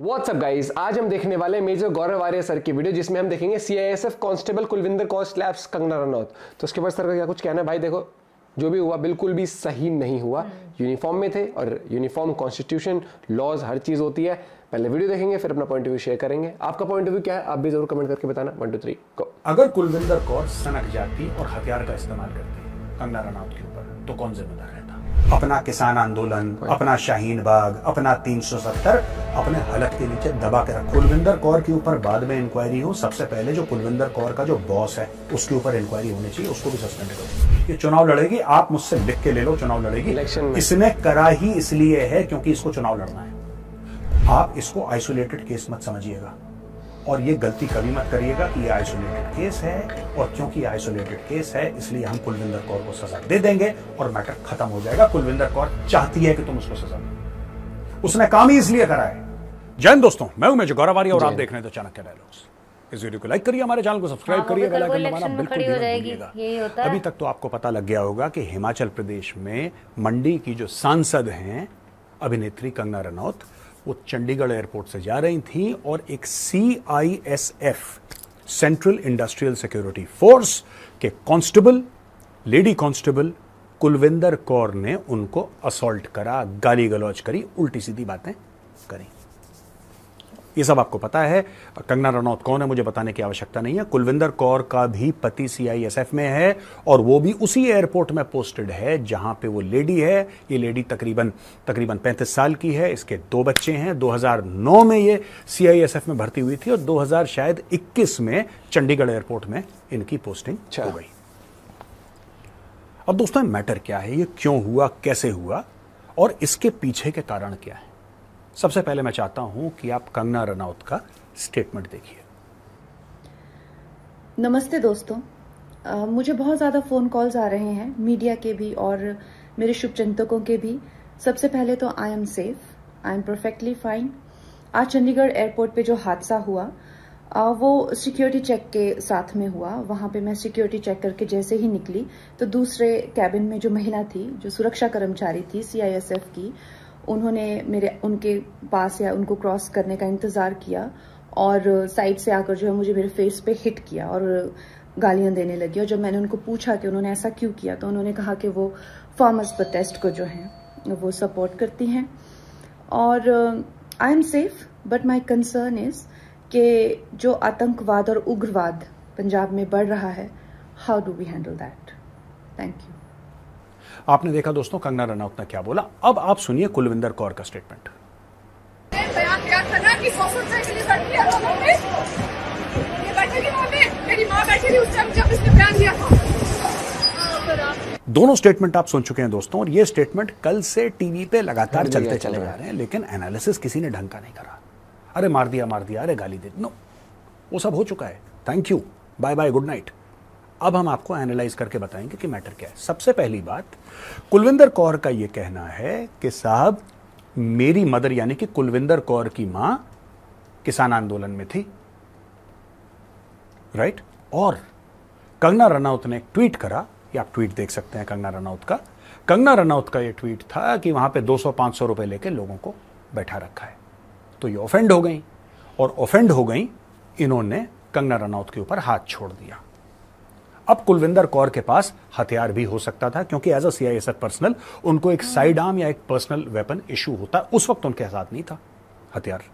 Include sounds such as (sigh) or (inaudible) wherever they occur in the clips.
What's up guys आज हम देखने वाले मेजर गौरव आर्य सर की वीडियो जिसमें हम देखेंगे C I S F constable Kulwinder Kaur slaps Kangana Ranaut तो उसके बाद सर का क्या कुछ कहना है भाई देखो जो भी हुआ बिल्कुल भी सही नहीं हुआ यूनिफॉर्म हम्म। में थे और यूनिफॉर्म कॉन्स्टिट्यूशन लॉज हर चीज़ होती है पहले वीडियो देखेंगे फिर अपना पॉइंट ऑफ व्यू शेयर करेंगे आपका पॉइंट ऑफ व्यू क्या है आप भी जरूर कमेंट करके बताना वन टू थ्री को अगर कुलविंदर कौर सनक जाती और हथियार का इस्तेमाल करती कंगना रनौत के ऊपर तो कौन जिम्मेदार है अपना किसान आंदोलन अपना शाहीन बाग अपना 370 अपने हलक के नीचे दबा के रखो कुलविंदर कौर के ऊपर बाद में इंक्वायरी हो सबसे पहले जो कुलविंदर कौर का जो बॉस है उसके ऊपर इंक्वायरी होनी चाहिए उसको भी सस्पेंड करो ये चुनाव लड़ेगी आप मुझसे लिख के ले लो चुनाव लड़ेगी इसने करा ही इसलिए है क्योंकि इसको चुनाव लड़ना है आप इसको आइसोलेटेड केस मत समझिएगा और ये गलती कभी मत करिएगा कि ये आइसोलेटेड केस है और क्योंकि आइसोलेटेड केस है इसलिए हम कुलविंदर कौर को सजा दे देंगे और मैटर खत्म हो जाएगा कुलविंदर कौर चाहती है कि तुम उसको सजा दो उसने काम ही इसलिए करा है जैन दोस्तों मैं हूं मेजो गौरवारी और आप देख रहे हैं तो चाणक्य डायलॉग्स इस वीडियो को लाइक करिए हमारे चैनल को सब्सक्राइब हाँ, करिए बेल आइकन दबाना बिल्कुल भी अभी तक तो आपको पता लग गया होगा कि हिमाचल प्रदेश में मंडी की जो सांसद हैं अभिनेत्री कंगना रनौत वो चंडीगढ़ एयरपोर्ट से जा रही थी और एक C I S F central industrial security force के constable lady constable Kulwinder Kaur ने उनको असॉल्ट करा गाली गलौज करी उल्टी सीधी बातें करी ये सब आपको पता है कंगना रनौत कौन है मुझे बताने की आवश्यकता नहीं है कुलविंदर कौर का भी पति सीआईएसएफ में है और वो भी उसी एयरपोर्ट में पोस्टेड है जहां पे वो लेडी है ये लेडी तकरीबन तकरीबन पैंतीस साल की है इसके दो बच्चे हैं 2009 में ये सीआईएसएफ में भर्ती हुई थी और दो शायद इक्कीस में चंडीगढ़ एयरपोर्ट में इनकी पोस्टिंग हो गई अब दोस्तों मैटर क्या है ये क्यों हुआ कैसे हुआ और इसके पीछे के कारण क्या है सबसे पहले मैं चाहता हूं कि आप कंगना रनौत का स्टेटमेंट देखिए नमस्ते दोस्तों आ, मुझे बहुत ज़्यादा फ़ोन कॉल्स आ रहे हैं मीडिया के भी और मेरे शुभचिंतकों के भी सबसे पहले तो I am safe I am perfectly fine आज चंडीगढ़ एयरपोर्ट पे जो हादसा हुआ आ, वो सिक्योरिटी चेक के साथ में हुआ वहां पे मैं सिक्योरिटी चेक करके जैसे ही निकली तो दूसरे कैबिन में जो महिला थी जो सुरक्षा कर्मचारी थी सीआईएसएफ की उन्होंने मेरे उनके पास या उनको क्रॉस करने का इंतज़ार किया और साइड से आकर जो है मुझे मेरे फेस पे हिट किया और गालियां देने लगी और जब मैंने उनको पूछा कि उन्होंने ऐसा क्यों किया तो उन्होंने कहा कि वो फार्मर्स प्रोटेस्ट को जो है वो सपोर्ट करती हैं और I am safe but my concern is के जो आतंकवाद और उग्रवाद पंजाब में बढ़ रहा है how do we handle that thank you आपने देखा दोस्तों कंगना रनौत ने क्या बोला अब आप सुनिए कुलविंदर कौर का स्टेटमेंट दोनों स्टेटमेंट आप सुन चुके हैं दोस्तों और ये स्टेटमेंट कल से टीवी पे लगातार चलते चले जा रहे हैं लेकिन एनालिसिस किसी ने ढंग का नहीं करा अरे मार दिया मार दिया अरे गाली दे नो वो सब हो चुका है thank you bye bye good night अब हम आपको एनालाइज करके बताएंगे कि मैटर क्या है सबसे पहली बात कुलविंदर कौर का यह कहना है कि साहब मेरी मदर यानी कि कुलविंदर कौर की मां किसान आंदोलन में थी राइट और कंगना रनौत ने ट्वीट करा या आप ट्वीट देख सकते हैं कंगना रनौत का कंगना रनौत का यह ट्वीट था कि वहां पे 200-500 रुपए लेके लोगों को बैठा रखा है तो ये ऑफेंड हो गई और ऑफेंड हो गई इन्होंने कंगना रनौत के ऊपर हाथ छोड़ दिया अब कुलविंदर कौर के पास हथियार भी हो सकता था क्योंकि as a C I personal उनको एक साइड आर्म या एक पर्सनल वेपन इशू होता उस वक्त उनके साथ नहीं था हथियार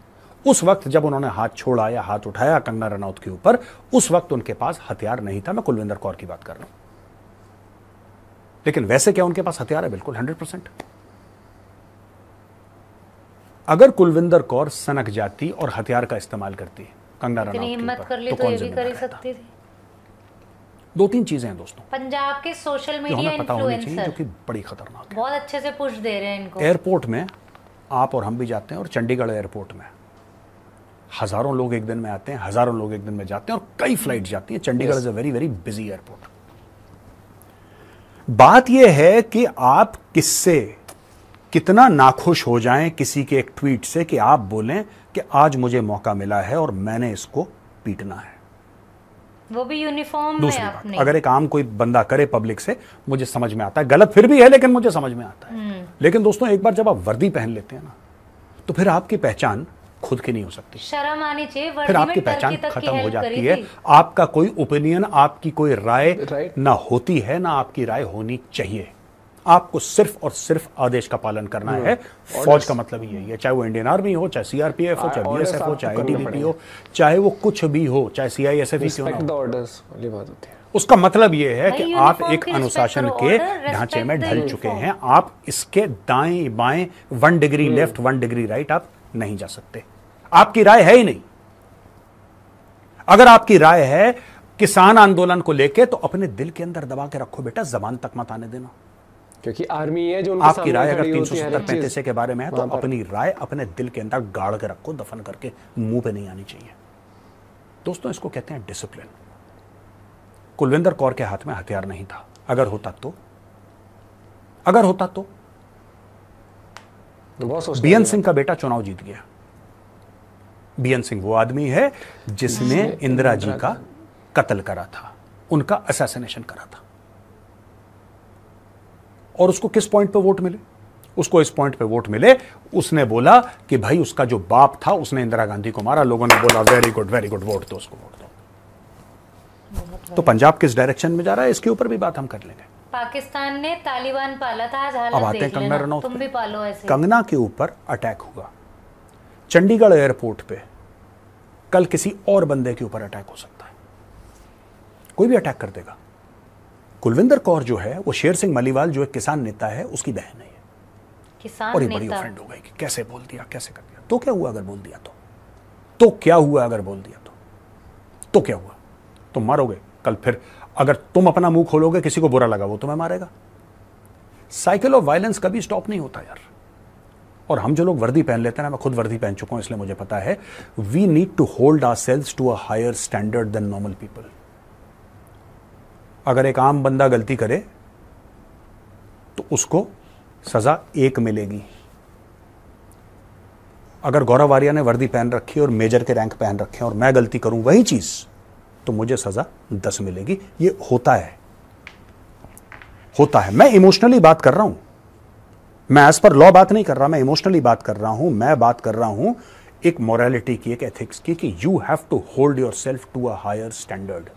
उस वक्त जब उन्होंने हाथ छोड़ा या हाथ उठाया कंगना रनौत के ऊपर उस वक्त उनके पास हथियार नहीं था मैं कुलविंदर कौर की बात कर रहा हूं लेकिन वैसे क्या उनके पास हथियार है बिल्कुल हंड्रेड परसेंट अगर कुलविंदर कौर सनक जाती और हथियार का इस्तेमाल करती कंगना रनौत हिम्मत कर ली तो, तो ये भी कर सकती थी दो तीन चीजें हैं दोस्तों पंजाब के सोशल मीडिया चाहिए जो कि बड़ी खतरनाक है बहुत अच्छे से पुश दे रहे हैं इनको एयरपोर्ट में आप और हम भी जाते हैं और चंडीगढ़ एयरपोर्ट में हजारों लोग एक दिन में आते हैं हजारों लोग एक दिन में जाते हैं और कई फ्लाइट जाती हैं Chandigarh is a very very busy airport बात यह है कि आप किससे कितना नाखुश हो जाएं किसी के एक ट्वीट से कि आप बोलें कि आज मुझे मौका मिला है और मैंने इसको पीटना है वो भी यूनिफॉर्म दूसरी में आपने अगर एक आम कोई बंदा करे पब्लिक से मुझे समझ में आता है गलत फिर भी है लेकिन मुझे समझ में आता है हम्म। लेकिन दोस्तों एक बार जब आप वर्दी पहन लेते हैं ना तो फिर आपकी पहचान खुद की नहीं हो सकती शर्म आनी चाहिए फिर आपकी पहचान खत्म हो जाती है आपका कोई ओपिनियन आपकी कोई राय ना होती है ना आपकी राय होनी चाहिए आपको सिर्फ और सिर्फ आदेश का पालन करना हम्म। है फौज का मतलब यही है चाहे वो इंडियन आर्मी हो चाहे सीआरपीएफ हो हाँ, चाहे बीएसएफ हो चाहे हो चाहे वो कुछ भी हो चाहे सीआईएसएफ क्यों ना उसका मतलब यह है कि आप एक अनुशासन के ढांचे में ढल चुके हैं आप इसके दाएं बाएं one degree left one degree right आप नहीं जा सकते आपकी राय है ही नहीं अगर आपकी राय है किसान आंदोलन को लेके तो अपने दिल के अंदर दबा के रखो बेटा जबान तक मत आने देना क्योंकि आर्मी है जो आपकी राय अगर तीन सौ सत्तर पैंतीस के बारे में है तो अपनी राय अपने दिल के अंदर गाड़ के रखो दफन करके मुंह पे नहीं आनी चाहिए दोस्तों इसको कहते हैं डिसिप्लिन कुलविंदर कौर के हाथ में हथियार नहीं था अगर होता तो अगर होता तो बीएन सिंह का बेटा चुनाव जीत गया बीएन सिंह वो आदमी है जिसने इंदिरा जी का कत्ल करा था उनका असैसिनेशन करा था और उसको किस पॉइंट पर वोट मिले उसको इस पॉइंट पे वोट मिले उसने बोला कि भाई उसका जो बाप था उसने इंदिरा गांधी को मारा लोगों ने बोला very good very good vote दो उसको वोट दो तो पंजाब किस डायरेक्शन में जा रहा है इसके ऊपर भी बात हम कर लेंगे पाकिस्तान ने तालिबान पाला था आज हालत अब आते हैं कंगना रनौत तुम भी पालो ऐसे कंगना के ऊपर अटैक हुआ चंडीगढ़ एयरपोर्ट पे कल किसी और बंदे के ऊपर अटैक हो सकता है कोई भी अटैक कर देगा कुलविंदर कौर जो है वो शेर सिंह मलिवाल जो एक किसान नेता है उसकी बहन है किसान और ये बड़ी ऑफेंड हो गई कि कैसे बोल दिया कैसे कर दिया तो क्या हुआ अगर बोल दिया तो तो क्या हुआ अगर बोल दिया तो तो क्या हुआ तुम मारोगे कल फिर अगर तुम अपना मुंह खोलोगे किसी को बुरा लगा वो तुम्हें मारेगा साइकिल ऑफ वायलेंस कभी स्टॉप नहीं होता यार और हम जो लोग वर्दी पहन लेते हैं ना मैं खुद वर्दी पहन चुका हूं इसलिए मुझे पता है we need to hold ourselves to a higher standard than normal people अगर एक आम बंदा गलती करे तो उसको सज़ा एक मिलेगी अगर गौरव आर्या ने वर्दी पहन रखी और मेजर के रैंक पहन रखे और मैं गलती करूं वही चीज़ तो मुझे सज़ा दस मिलेगी ये होता है होता है मैं इमोशनली बात कर रहा हूं मैं एज पर लॉ बात नहीं कर रहा मैं इमोशनली बात कर रहा हूं मैं बात कर रहा हूं एक मॉरलिटी की एक एथिक्स की कि you have to hold yourself to a higher standard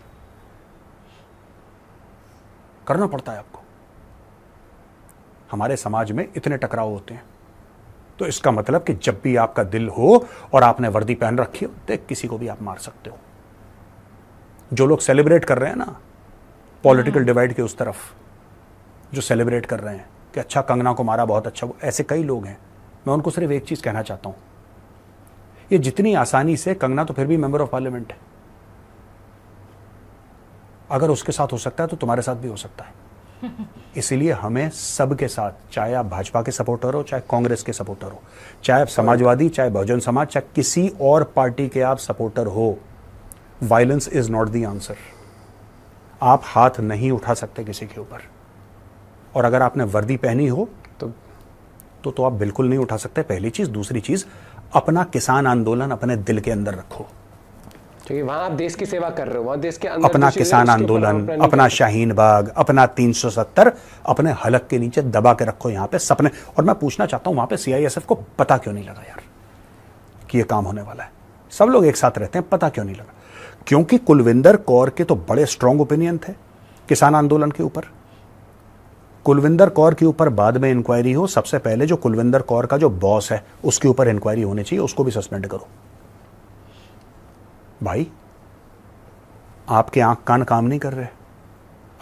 करना पड़ता है आपको हमारे समाज में इतने टकराव होते हैं तो इसका मतलब कि जब भी आपका दिल हो और आपने वर्दी पहन रखी हो तो किसी को भी आप मार सकते हो जो लोग सेलिब्रेट कर रहे हैं ना पॉलिटिकल डिवाइड हम्म। के उस तरफ जो सेलिब्रेट कर रहे हैं कि अच्छा कंगना को मारा बहुत अच्छा ऐसे कई लोग हैं मैं उनको सिर्फ एक चीज़ कहना चाहता हूं ये जितनी आसानी से कंगना तो फिर भी मेंबर ऑफ पार्लियामेंट है अगर उसके साथ हो सकता है तो तुम्हारे साथ भी हो सकता है (laughs) इसीलिए हमें सबके साथ चाहे आप भाजपा के सपोर्टर हो चाहे कांग्रेस के सपोर्टर हो चाहे आप समाजवादी चाहे बहुजन समाज चाहे किसी और पार्टी के आप सपोर्टर हो violence is not the answer आप हाथ नहीं उठा सकते किसी के ऊपर और अगर आपने वर्दी पहनी हो तो तो तो आप बिल्कुल नहीं उठा सकते पहली चीज दूसरी चीज अपना किसान आंदोलन अपने दिल के अंदर रखो क्योंकि वहाँ आप देश की सेवा कर रहे हो वहाँ देश के अंदर अपना किसान आंदोलन अपना शाहीन बाग अपना 370 अपने हलक के नीचे दबा के रखो यहाँ पे सपने और मैं पूछना चाहता हूँ वहाँ पे सीआईएसएफ को पता क्यों नहीं लगा यार कि ये काम होने वाला है सब लोग एक साथ रहते हैं पता क्यों नहीं लगा क्योंकि कुलविंदर कौर के तो बड़े स्ट्रांग ओपिनियन थे किसान आंदोलन के ऊपर कुलविंदर कौर के ऊपर बाद में इंक्वायरी हो सबसे पहले जो कुलविंदर कौर का जो बॉस है उसके ऊपर इंक्वायरी होनी चाहिए उसको भी सस्पेंड करो भाई आपके आंख कान काम नहीं कर रहे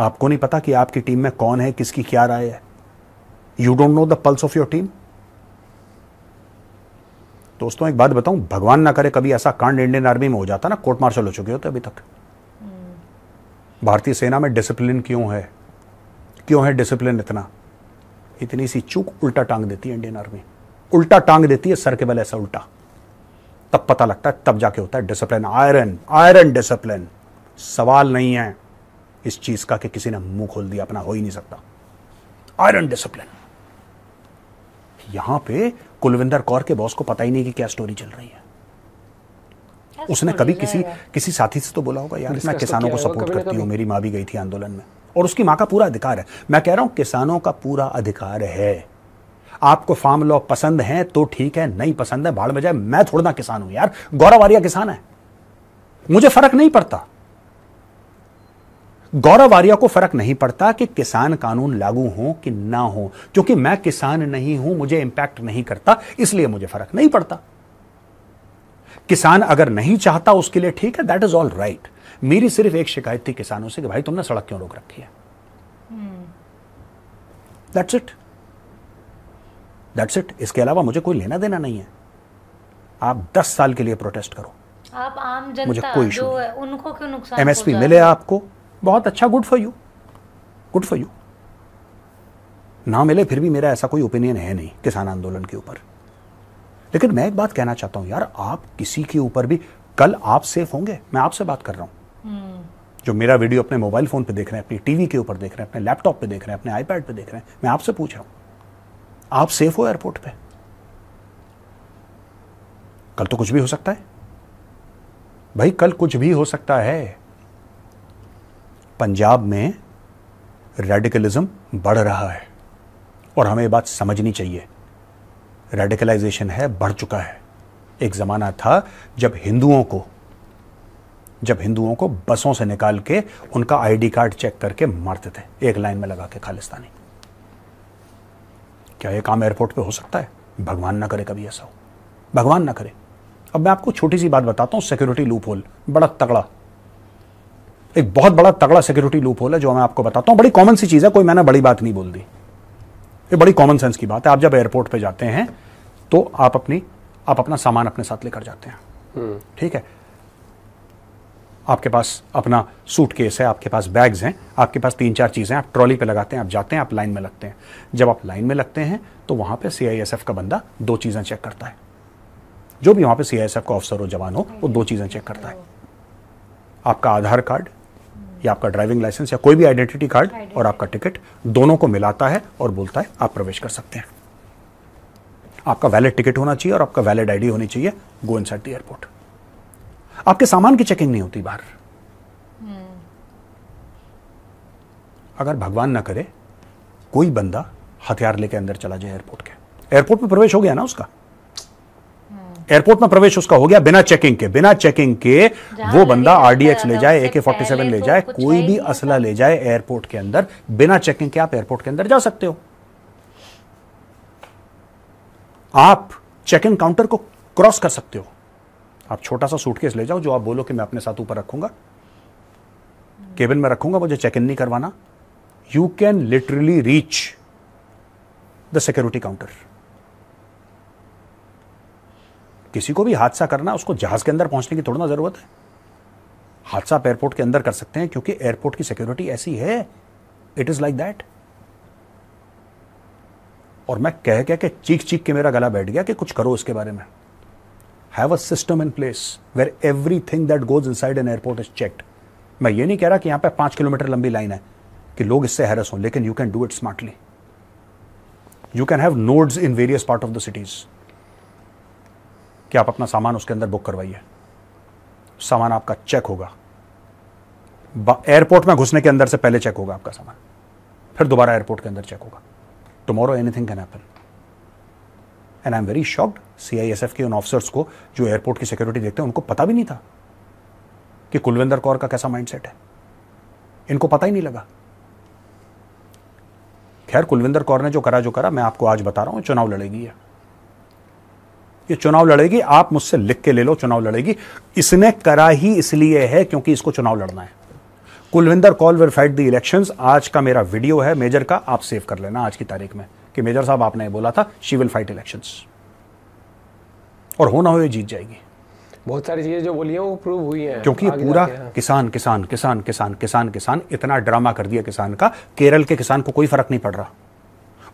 आपको नहीं पता कि आपकी टीम में कौन है किसकी क्या राय है you don't know the pulse of your team दोस्तों एक बात बताऊं भगवान ना करे कभी ऐसा कांड इंडियन आर्मी में हो जाता ना कोर्ट मार्शल हो चुके होते अभी तक भारतीय सेना में डिसिप्लिन क्यों है क्यों है डिसिप्लिन इतना इतनी सी चूक उल्टा टांग देती है इंडियन आर्मी उल्टा टांग देती है सर के बल ऐसा उल्टा तब पता लगता है तब जाके होता है डिसिप्लिन आयरन आयरन डिसिप्लिन सवाल नहीं है इस चीज का कि किसी ने मुंह खोल दिया अपना हो ही नहीं सकता आयरन डिसिप्लिन यहां पे कुलविंदर कौर के बॉस को पता ही नहीं कि क्या स्टोरी चल रही है उसने कभी किसी किसी साथी से तो बोला होगा यार मैं तो किसानों को सपोर्ट करती हूं मेरी मां भी गई थी आंदोलन में और उसकी मां का पूरा अधिकार है मैं कह रहा हूं किसानों का पूरा अधिकार है आपको फार्म लॉ पसंद है तो ठीक है नहीं पसंद है भाड़ में जाए मैं थोड़ा ना किसान हूं यार गौरव आर्या किसान है मुझे फर्क नहीं पड़ता गौरव आर्या को फर्क नहीं पड़ता कि किसान कानून लागू हो कि ना हो क्योंकि मैं किसान नहीं हूं मुझे इंपैक्ट नहीं करता इसलिए मुझे फर्क नहीं पड़ता किसान अगर नहीं चाहता उसके लिए ठीक है दैट इज ऑल राइट मेरी सिर्फ एक शिकायत थी किसानों से कि भाई तुमने सड़क क्यों रोक रखी है that's hmm. It that's it इसके अलावा मुझे कोई लेना देना नहीं है आप दस साल के लिए प्रोटेस्ट करो आप आम जनता मुझे कोई जो है उनको क्यों नुकसान एमएसपी मिले आपको बहुत अच्छा good for you good for you ना मिले फिर भी मेरा ऐसा कोई ओपिनियन है नहीं किसान आंदोलन के ऊपर लेकिन मैं एक बात कहना चाहता हूं यार आप किसी के ऊपर भी कल आप सेफ होंगे मैं आपसे बात कर रहा हूं हम्म। जो मेरा वीडियो अपने मोबाइल फोन पे देख रहे हैं अपनी टीवी के ऊपर देख रहे हैं अपने लैपटॉप पे देख रहे हैं अपने आईपैड पे देख रहे हैं मैं आपसे पूछ रहा हूँ आप सेफ हो एयरपोर्ट पे कल तो कुछ भी हो सकता है भाई कल कुछ भी हो सकता है पंजाब में रेडिकलिज्म बढ़ रहा है और हमें बात समझनी चाहिए रेडिकलाइजेशन है बढ़ चुका है एक ज़माना था जब हिंदुओं को जब हिंदुओं को बसों से निकाल के उनका आईडी कार्ड चेक करके मारते थे एक लाइन में लगा के खालिस्तानी क्या ये काम एयरपोर्ट पे हो सकता है भगवान ना करे कभी ऐसा हो भगवान ना करे अब मैं आपको छोटी सी बात बताता हूँ सिक्योरिटी लूप होल बड़ा तगड़ा एक बहुत बड़ा तगड़ा सिक्योरिटी लूप होल है जो मैं आपको बताता हूँ बड़ी कॉमन सी चीज़ है कोई मैंने बड़ी बात नहीं बोल दी ये बड़ी कॉमन सेंस की बात है आप जब एयरपोर्ट पे जाते हैं तो आप अपनी आप अपना सामान अपने साथ लेकर जाते हैं हम्म। ठीक है आपके पास अपना सूट केस है आपके पास बैग्स हैं आपके पास तीन चार चीज़ें आप ट्रॉली पे लगाते हैं आप जाते हैं आप लाइन में लगते हैं जब आप लाइन में लगते हैं तो वहाँ पे सीआईएसएफ का बंदा दो चीज़ें चेक करता है जो भी वहाँ पे सीआईएसएफ का ऑफिसर हो जवान हो वो दो चीज़ें चेक करता है आपका आधार कार्ड या आपका ड्राइविंग लाइसेंस या कोई भी आइडेंटिटी कार्ड और आपका टिकट दोनों को मिलाता है और बोलता है आप प्रवेश कर सकते हैं आपका वैलिड टिकट होना चाहिए और आपका वैलिड आईडी होनी चाहिए गो इन द एयरपोर्ट आपके सामान की चेकिंग नहीं होती बाहर अगर भगवान ना करे कोई बंदा हथियार लेके अंदर चला जाए एयरपोर्ट के एयरपोर्ट में प्रवेश हो गया ना उसका एयरपोर्ट में प्रवेश उसका हो गया बिना चेकिंग के बिना चेकिंग के वो बंदा आरडीएक्स तो ले जाए एके फोर्टी सेवन ले जाए कोई भी असला ले जाए एयरपोर्ट के अंदर बिना चेकिंग के आप एयरपोर्ट के अंदर जा सकते हो आप चेकिंग काउंटर को क्रॉस कर सकते हो आप छोटा सा सूटकेस ले जाओ जो आप बोलो कि मैं अपने साथ ऊपर रखूंगा केबिन में रखूंगा मुझे चेक इन नहीं करवाना you can literally reach the security counter किसी को भी हादसा करना उसको जहाज के अंदर पहुंचने की थोड़ी ना जरूरत है हादसा आप एयरपोर्ट के अंदर कर सकते हैं क्योंकि एयरपोर्ट की सिक्योरिटी ऐसी है इट इज लाइक दैट और मैं कह कह के चीख चीख के मेरा गला बैठ गया कि कुछ करो इसके बारे में have a system in place where everything that goes inside an airport is checked मैं ये नहीं कह रहा कि यहां पर पांच किलोमीटर लंबी लाइन है कि लोग इससे हैरस हों लेकिन you can do it smartly you can have nodes in various part of the cities कि आप अपना सामान उसके अंदर बुक करवाइए सामान आपका चेक होगा एयरपोर्ट में घुसने के अंदर से पहले चेक होगा आपका सामान फिर दोबारा एयरपोर्ट के अंदर चेक होगा tomorrow anything can happen and I am very shocked CISF के उन ऑफिसर्स को जो एयरपोर्ट की सिक्योरिटी देखते हैं उनको पता भी नहीं था कि कुलविंदर कौर का कैसा माइंडसेट है इनको पता ही नहीं लगा खैर कुलविंदर कौर ने जो करा जो करा मैं आपको आज बता रहा हूं चुनाव लड़ेगी है ये चुनाव लड़ेगी आप मुझसे लिख के ले लो चुनाव लड़ेगी इसने करा ही इसलिए है क्योंकि इसको चुनाव लड़ना है Kulwinder Kaur will fight the elections आज का मेरा वीडियो है मेजर का आप सेव कर लेना आज की तारीख में कि मेजर साहब आपने बोला था शी विल फाइट इलेक्शन और हो ना हो ये जीत जाएगी बहुत सारी चीजें जो बोली हैं वो प्रूव हुई हैं क्योंकि पूरा है। हाँ। किसान किसान किसान किसान किसान किसान इतना ड्रामा कर दिया किसान का केरल के किसान को कोई फर्क नहीं पड़ रहा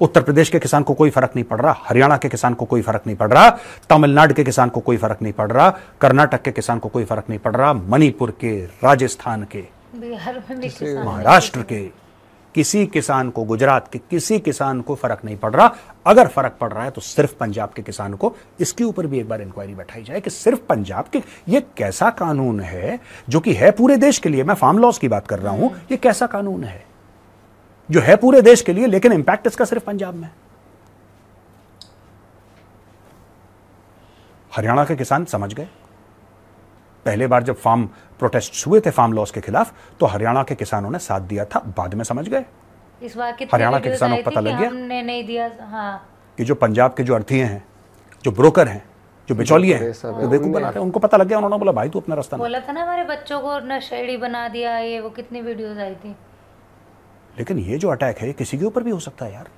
उत्तर प्रदेश के किसान को कोई फर्क नहीं पड़ रहा हरियाणा के किसान को कोई फर्क नहीं पड़ रहा तमिलनाडु के किसान को कोई फर्क नहीं पड़ रहा कर्नाटक के किसान को कोई फर्क नहीं पड़ रहा मणिपुर के राजस्थान के बिहार हाँ। महाराष्ट्र के किसी किसान को गुजरात के किसी किसान को फर्क नहीं पड़ रहा अगर फर्क पड़ रहा है तो सिर्फ पंजाब के किसान को इसके ऊपर भी एक बार इंक्वायरी बैठाई जाए कि सिर्फ पंजाब के ये कैसा कानून है जो कि है पूरे देश के लिए मैं फार्म लॉस की बात कर रहा हूं ये कैसा कानून है जो है पूरे देश के लिए लेकिन इंपैक्ट इसका सिर्फ पंजाब में हरियाणा के किसान समझ गए पहले बार जब फार्म प्रोटेस्ट हुए थे फार्म लॉस के खिलाफ तो हरियाणा के किसानों ने साथ दिया था बाद में समझ गए इस बार हरियाणा के किसानों को पता लग गया हमने नहीं दिया हाँ। कि जो पंजाब के जो अर्थिये हैं जो ब्रोकर हैं जो बिचौलिए हैं वो बेकूफ बना रहे हैं उनको पता लग गया उन्होंने बोला भाई तू अपना रास्ता बोला था ना हमारे बच्चों को नशेड़ी बना दिया ये वो कितनी वीडियोस आई थी लेकिन ये जो अटैक है ये किसी के ऊपर भी हो सकता है यार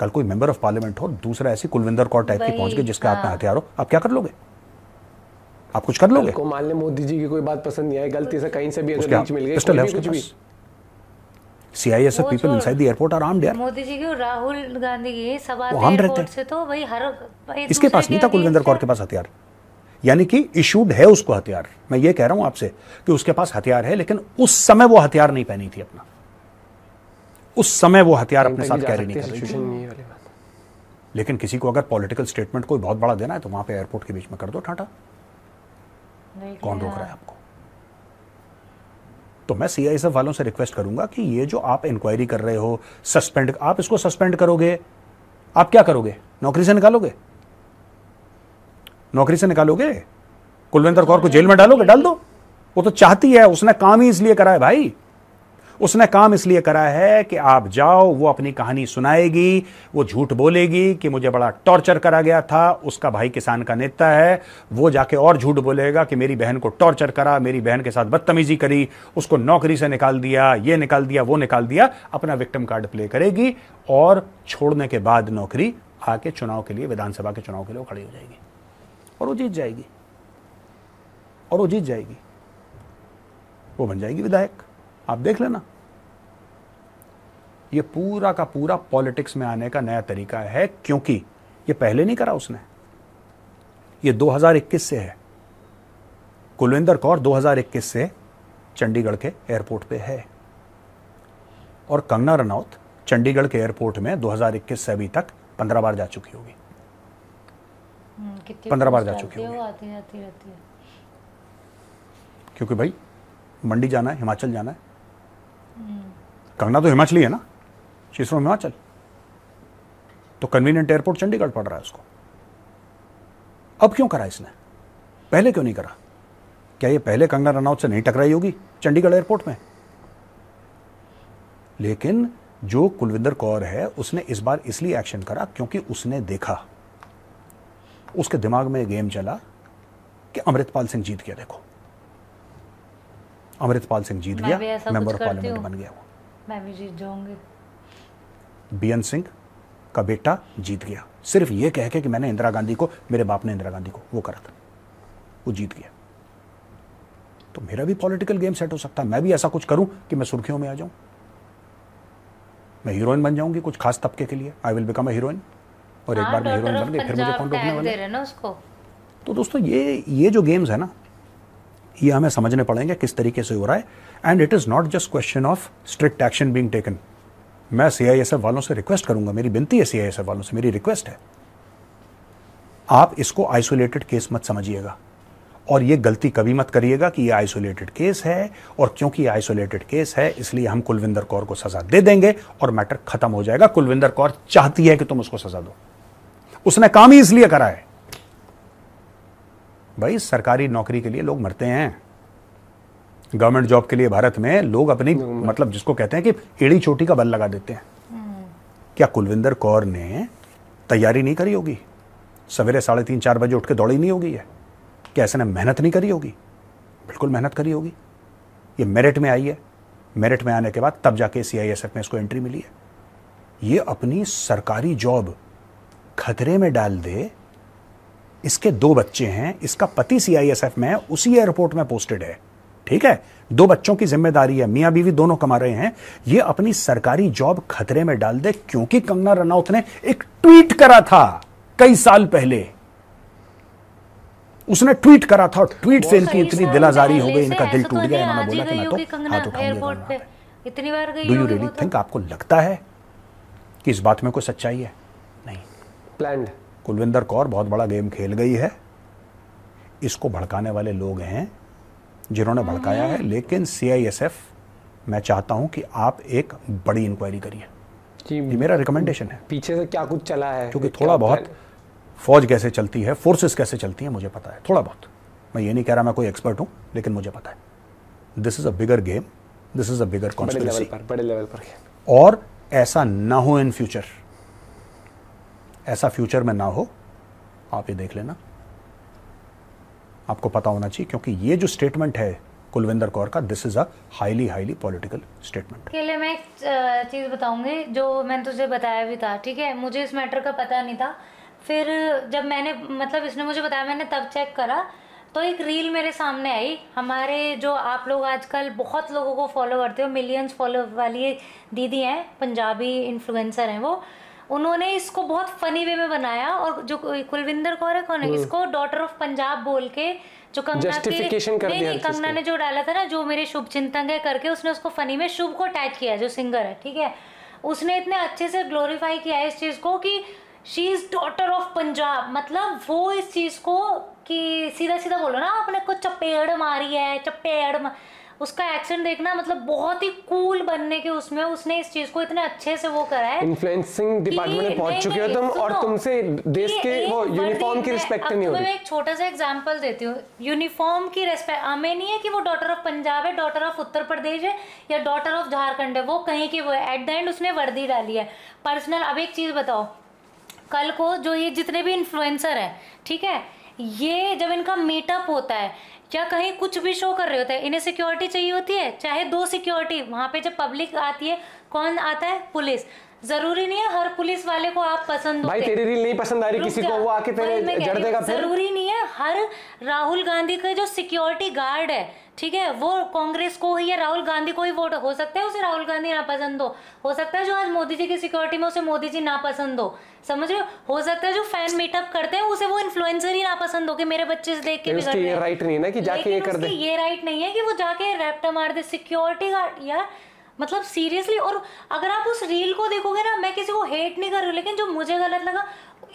कल कोई मेंबर ऑफ पार्लियामेंट हो दूसरा ऐसी कुलविंदर कौर टाइप की पहुंच गए जिसके हाथ में हथियार हो आप क्या कर लोगे आप कुछ कर लोगे मान लें मोदी जी की कोई बात पसंद नहीं आई गलती से कहीं से भी अगर बीच मिल गई पिस्टल है उसके पास CISF people inside the airport are armed यार मोदी जी के राहुल गांधी की सभा हम रहते हैं तो भाई हर इसके पास नहीं कुलविंदर कौर के पास हथियार यानी कि इशूड है उसको हथियार मैं ये कह रहा हूं आपसे कि उसके पास हथियार है लेकिन उस समय वो हथियार नहीं पहनी थी अपना उस समय वो हथियार अपने साथ कैरी नहीं कर रही लेकिन किसी को अगर पॉलिटिकल स्टेटमेंट कोई बहुत बड़ा देना है तो वहां पे एयरपोर्ट के बीच में कर दो ठाटा कौन रोक रहा है आपको तो मैं सी वालों से रिक्वेस्ट करूंगा कि ये जो आप इंक्वायरी कर रहे हो सस्पेंड आप इसको सस्पेंड करोगे आप क्या करोगे नौकरी से निकालोगे नौकरी से निकालोगे कुलविंदर कौर को जेल में डालोगे डाल दो वो तो चाहती है उसने काम ही इसलिए करा है भाई उसने काम इसलिए करा है कि आप जाओ वो अपनी कहानी सुनाएगी वो झूठ बोलेगी कि मुझे बड़ा टॉर्चर करा गया था उसका भाई किसान का नेता है वो जाके और झूठ बोलेगा कि मेरी बहन को टॉर्चर करा मेरी बहन के साथ बदतमीजी करी उसको नौकरी से निकाल दिया ये निकाल दिया वो निकाल दिया अपना विक्टम कार्ड प्ले करेगी और छोड़ने के बाद नौकरी आके चुनाव के लिए विधानसभा के चुनाव के लिए वो खड़ी हो जाएगी और वो जीत जाएगी और वो जीत जाएगी वो बन जाएगी विधायक आप देख लेना ये पूरा का पूरा पॉलिटिक्स में आने का नया तरीका है क्योंकि ये पहले नहीं करा उसने ये 2021 से है कुलविंदर कौर 2021 से चंडीगढ़ के एयरपोर्ट पे है और कंगना रनौत चंडीगढ़ के एयरपोर्ट में 2021 से अभी तक पंद्रह बार जा चुकी होगी हम्म, पंद्रह बार जा चुकी होगी क्योंकि भाई मंडी जाना है हिमाचल जाना है कंगना तो हिमाचली है ना शी हिमाचल तो कन्वीनियंट एयरपोर्ट चंडीगढ़ पड़ रहा है उसको अब क्यों करा इसने पहले क्यों नहीं करा क्या ये पहले कंगना रनौत से नहीं टकराई होगी चंडीगढ़ एयरपोर्ट में लेकिन जो कुलविंदर कौर है उसने इस बार इसलिए एक्शन करा क्योंकि उसने देखा उसके दिमाग में गेम चला कि अमृतपाल सिंह जीत गया देखो अमृतपाल सिंह जीत गया मेंबर ऑफ पार्लियामेंट बन गया वो मैं भी जीत जाऊंगी बीएन सिंह का बेटा जीत गया सिर्फ ये कह के कि मैंने इंदिरा गांधी को मेरे बाप ने इंदिरा गांधी को वो करा था वो जीत गया तो मेरा भी पॉलिटिकल गेम सेट हो सकता है मैं भी ऐसा कुछ करूं कि मैं सुर्खियों में आ जाऊं मैं हीरोइन बन जाऊंगी कुछ खास तबके के लिए I will become a heroine और एक हाँ, बार मैं हीरोइन बन गई फिर मुझे कौन रोकने वाला तो दोस्तों ये ये जो गेम्स है ना ये हमें समझने पड़ेंगे किस तरीके से हो रहा है and it is not just question of strict action being taken मैं सी आई एस एफ वालों से रिक्वेस्ट करूंगा मेरी बिनती है सी आई एस एफ वालों से मेरी रिक्वेस्ट है आप इसको आइसोलेटेड केस मत समझिएगा और ये गलती कभी मत करिएगा कि ये आइसोलेटेड केस है और क्योंकि ये आइसोलेटेड केस है इसलिए हम कुलविंदर कौर को सजा दे देंगे और मैटर खत्म हो जाएगा कुलविंदर कौर चाहती है कि तुम उसको सजा दो उसने काम ही इसलिए करा है भाई सरकारी नौकरी के लिए लोग मरते हैं गवर्नमेंट जॉब के लिए भारत में लोग अपनी मतलब जिसको कहते हैं कि एड़ी चोटी का बल लगा देते हैं हम्म। क्या कुलविंदर कौर ने तैयारी नहीं करी होगी सवेरे साढ़े तीन चार बजे उठ के दौड़ी नहीं होगी है क्या ऐसे ने मेहनत नहीं करी होगी बिल्कुल मेहनत करी होगी ये मेरिट में आई है मेरिट में आने के बाद तब जाके सी आई एस एफ में इसको एंट्री मिली है ये अपनी सरकारी जॉब खतरे में डाल दे इसके दो बच्चे हैं इसका पति सीआईएसएफ में है उसी एयरपोर्ट में पोस्टेड है ठीक है दो बच्चों की जिम्मेदारी है मियां बीवी दोनों कमा रहे हैं ये अपनी सरकारी जॉब खतरे में डाल दे क्योंकि कंगना रनौत ने एक ट्वीट करा था कई साल पहले उसने ट्वीट करा था ट्वीट से इनकी इतनी दिलाजारी हो गई इनका दिल टूट तो गया इन्होंने बोला कि मैं तो हाथ उठाऊंगा इतनी बार डू यू रियली थिंक आपको लगता है कि इस बात में कोई सच्चाई है नहीं प्लैंड कुलविंदर कौर बहुत बड़ा गेम खेल गई है इसको भड़काने वाले लोग हैं जिन्होंने भड़काया है हम्म। लेकिन सीआईएसएफ मैं चाहता हूं कि आप एक बड़ी इंक्वायरी करिए मेरा रिकमेंडेशन है पीछे से क्या कुछ चला है क्योंकि थोड़ा बहुत फौज कैसे चलती है फोर्सेस कैसे चलती है मुझे पता है थोड़ा बहुत मैं ये नहीं कह रहा मैं कोई एक्सपर्ट हूं लेकिन मुझे पता है this is a bigger game this is a bigger पर और ऐसा ना हो इन फ्यूचर ऐसा फ्यूचर में ना हो आप ये देख लेना आपको पता होना चाहिए क्योंकि ये जो स्टेटमेंट है कुलविंदर कौर का this is a highly highly political statement के लिए मैं एक चीज़ बताऊंगी जो मैंने तुझे बताया भी था ठीक है मुझे इस मैटर का पता नहीं था फिर जब मैंने मतलब इसने मुझे बताया मैंने तब चेक करा तो एक रील मेरे सामने आई हमारे जो आप लोग आजकल बहुत लोगों को फॉलो करते हो मिलियंस फॉलो वाली दीदी हैं पंजाबी इन्फ्लुएंसर हैं वो उन्होंने इसको बहुत फनी वे में बनाया और जो कुलविंदर कौर है कौन है इसको डॉटर ऑफ पंजाब बोल के जो कंगना के नहीं कंगना ने जो डाला था ना जो मेरे शुभ चिंतन है करके उसने उसको फनी में शुभ को अटैच किया जो सिंगर है ठीक है उसने इतने अच्छे से ग्लोरीफाई किया है इस चीज़ को कि she is daughter of Punjab मतलब वो इस चीज़ को कि सीधा सीधा बोलो ना आपने कुछ चपेड़ मारी है चपेड़ मार उसका एक्शन देखना मतलब बहुत ही कूल बनने के उसमें उसने इस चीज को इतने अच्छे से वो करा है इन्फ्लुएंसिंग डिपार्टमेंट में पहुंच चुके हो तुम और तुमसे देश के वो यूनिफॉर्म की रिस्पेक्ट नहीं हो रही मैं एक छोटा सा एग्जांपल देती हूँ यूनिफॉर्म की रिस्पेक्ट हमें हाँ, नहीं है कि वो डॉटर ऑफ पंजाब है डॉटर ऑफ उत्तर प्रदेश है या डॉटर ऑफ झारखंड है वो कहीं की वो है एट द एंड उसने वर्दी डाली है पर्सनल अब एक चीज बताओ कल को जो ये जितने भी इन्फ्लुएंसर है ठीक है ये जब इनका मीटअप होता है या कहीं कुछ भी शो कर रहे होते हैं इन्हें सिक्योरिटी चाहिए होती है चाहे दो सिक्योरिटी वहाँ पे जब पब्लिक आती है कौन आता है पुलिस जरूरी नहीं है हर पुलिस वाले को आप पसंद भाई तेरी रील नहीं पसंद आ रही किसी को वो आके तेरे जड़ देगा फिर जरूरी नहीं है हर राहुल गांधी का जो सिक्योरिटी गार्ड है ठीक है वो कांग्रेस को ही या राहुल गांधी को ही वोट हो सकता है उसे राहुल गांधी ना पसंद हो हो सकता है जो आज मोदी जी की सिक्योरिटी में उसे मोदी जी ना पसंद हो समझ रहे हो सकता है जो फैन मीटअप करते हैं उसे वो इन्फ्लुएंसर ही ना पसंद हो कि मेरे बच्चे से देख के भी ये राइट नहीं है ना कि जाके ये कर दे ये राइट नहीं है कि वो जाके रैप्टा मार दे सिक्योरिटी गार्ड यार मतलब सीरियसली और अगर आप उस रील को देखोगे ना मैं किसी को हेट नहीं कर रही हूँ लेकिन जो मुझे गलत लगा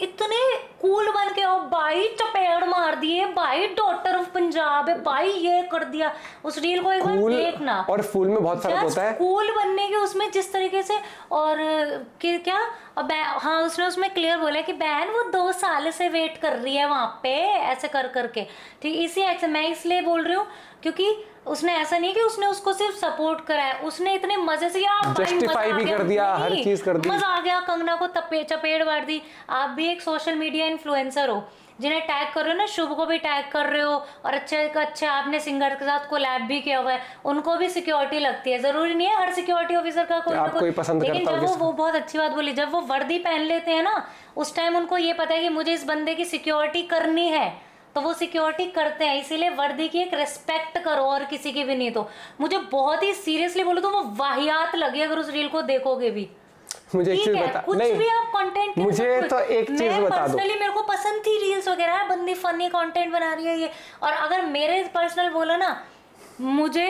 इतने कूल बन के और भाई चपेड़ मार दिए भाई डॉटर ऑफ पंजाब है भाई ये कर दिया उस रील को एक बार देखना और फूल में बहुत फर्क होता है कूल बनने के उसमें जिस तरीके से और कि क्या अब हाँ उसने उसमें क्लियर बोला कि बहन वो दो साल से वेट कर रही है वहां पे ऐसे कर करके ठीक इसी एक्शन मैं इसलिए बोल रही हूँ क्योंकि उसने ऐसा नहीं कि उसने उसको सिर्फ सपोर्ट कराया उसने इतने मजे से यार जस्टिफाई भी कर दिया हर चीज कर दी मजा आ गया कंगना को तपे चपेट मार दी आप भी एक सोशल मीडिया इन्फ्लुएंसर हो जिन्हें टैग कर रहे हो ना शुभ को भी टैग कर रहे हो और अच्छे अच्छे आपने सिंगर के साथ कोलैब भी किया हुआ है उनको भी सिक्योरिटी लगती है जरूरी नहीं है हर सिक्योरिटी ऑफिसर का कोई आपको कोई पसंद लेकिन जब वो वो बहुत अच्छी बात बोली जब वो वर्दी पहन लेते हैं ना उस टाइम उनको ये पता है कि मुझे इस बंदे की सिक्योरिटी करनी है तो वो सिक्योरिटी करते हैं इसीलिए वर्दी की एक रिस्पेक्ट करो और किसी की भी नहीं तो मुझे बहुत ही सीरियसली बोलो तो वो वाहियात लगी अगर उस रील को देखोगे भी मुझे एक चीज बता कुछ नहीं, भी आप कंटेंट मुझे मतलब तो एक चीज बता दो पर्सनली मेरे को पसंद थी रील्स वगैरह बंदी फनी कंटेंट बना रही है ये और अगर मेरे पर्सनल बोला ना मुझे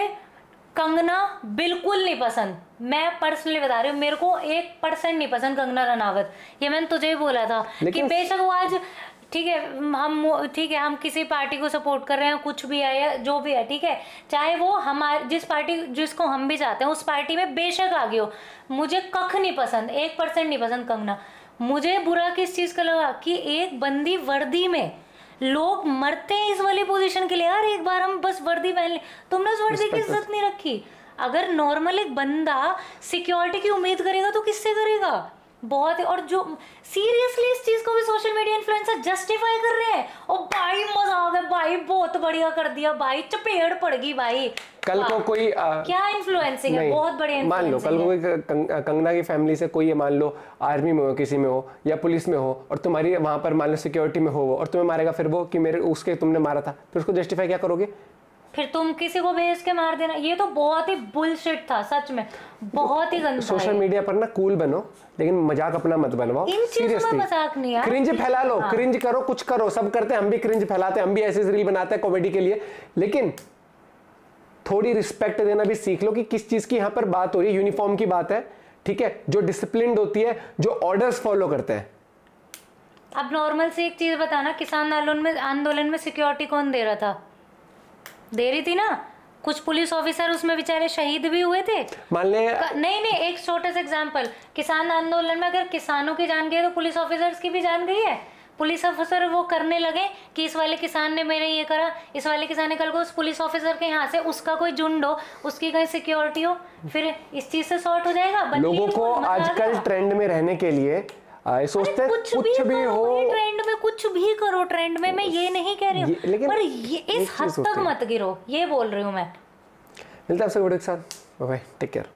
कंगना बिल्कुल नहीं पसंद मैं पर्सनली बता रही हूँ मेरे को एक परसेंट नहीं पसंद कंगना रनावत ये मैंने तुझे ही बोला था कि बेशक वो आज ठीक है हम ठीक है हम किसी पार्टी को सपोर्ट कर रहे हैं कुछ भी है या जो भी है ठीक है चाहे वो हमारे जिस पार्टी जिसको हम भी चाहते हैं उस पार्टी में बेशक आगे हो मुझे कख नहीं पसंद एक परसेंट नहीं पसंद कंगना मुझे बुरा किस चीज़ का लगा कि एक बंदी वर्दी में लोग मरते हैं इस वाली पोजीशन के लिए यार एक बार हम बस वर्दी पहन लें तुमने उस वर्दी की तो- इज्जत नहीं रखी अगर नॉर्मल एक बंदा सिक्योरिटी की उम्मीद करेगा तो किससे करेगा बहुत है और जो सीरियसली इस चीज़ को भी सोशल मीडिया इन्फ्लुएंसर जस्टिफाई कर रहे हैं ओ भाई मजा आ गया भाई बहुत बढ़िया कर दिया भाई चपेड़ पड़ गई भाई कल को कोई आ, क्या इन्फ्लुएंसिंग है बहुत बढ़िया मान लो कल को कोई कंगना की फैमिली से कोई मान लो आर्मी में हो किसी में हो या पुलिस में हो और तुम्हारी वहां पर मान लो सिक्योरिटी में हो और तुम्हें मारेगा फिर वो कि मेरे उसके तुमने मारा था फिर उसको जस्टिफाई क्या करोगे फिर तुम किसी को भेज के मार देना ये तो बहुत ही बुलशिट था सच में बहुत ही गंदा सोशल मीडिया पर ना कूल बनो लेकिन मजाक अपना मत बनवाओ सीरियसली मजाक नहीं यार क्रिंज फैला लो क्रिंज करो कुछ करो सब करते हैं हम भी क्रिंज फैलाते हैं हम भी ऐसे रील बनाते हैं कॉमेडी के लिए लेकिन थोड़ी रिस्पेक्ट देना भी सीख लो कि किस चीज की यहाँ पर बात हो रही है यूनिफॉर्म की बात है ठीक है जो डिसिप्लिन होती है जो ऑर्डर्स फॉलो करते हैं अब नॉर्मल से एक चीज बताना किसान आंदोलन में आंदोलन में सिक्योरिटी कौन दे रहा था दे रही थी ना कुछ पुलिस ऑफिसर उसमें बेचारे शहीद भी हुए थे मान ले नहीं नहीं एक छोटा सा एग्जाम्पल किसान आंदोलन में अगर किसानों की जान गई तो पुलिस ऑफिसर्स की भी जान गई है पुलिस ऑफिसर वो करने लगे कि इस वाले किसान ने मेरे ये करा इस वाले किसान ने कल को उस पुलिस ऑफिसर के यहाँ से उसका कोई झुंड हो उसकी कहीं सिक्योरिटी हो फिर इस चीज से सॉर्ट हो जाएगा लोगों को आजकल ट्रेंड में रहने के लिए आ, सोचते कुछ, कुछ भी, भी हो ट्रेंड में कुछ भी करो ट्रेंड में मैं ये नहीं कह रही हूँ लेकिन पर ये इस हद तक मत गिरो ये बोल रही हूँ मैं मिलता है आपसे वीडियो के साथ बाय टेक केयर